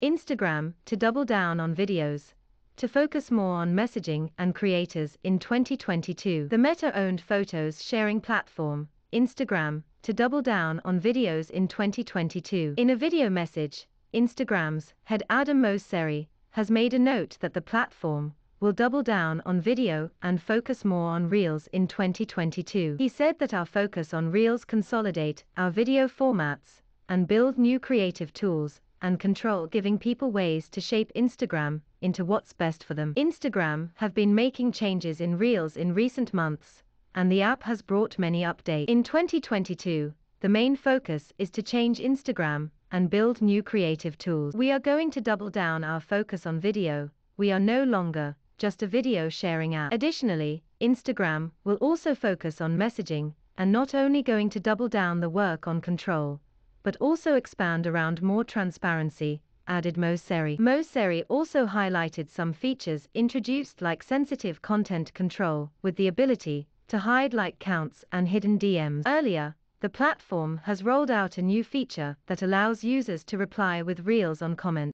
Instagram, to double down on videos, to focus more on messaging and creators in 2022. The Meta owned photos sharing platform, Instagram, to double down on videos in 2022. In a video message, Instagram's head Adam Mosseri has made a note that the platform will double down on video and focus more on Reels in 2022. He said that our focus on Reels consolidate our video formats and build new creative tools and control giving people ways to shape Instagram into what's best for them. Instagram have been making changes in Reels in recent months, and the app has brought many updates. In 2022, the main focus is to change Instagram and build new creative tools. We are going to double down our focus on video. We are no longer just a video sharing app. Additionally, Instagram will also focus on messaging and not only going to double down the work on control, but also expand around more transparency, added Mo Seri. Mo Seri also highlighted some features introduced like sensitive content control with the ability to hide like counts and hidden DMs. Earlier, the platform has rolled out a new feature that allows users to reply with reels on comments.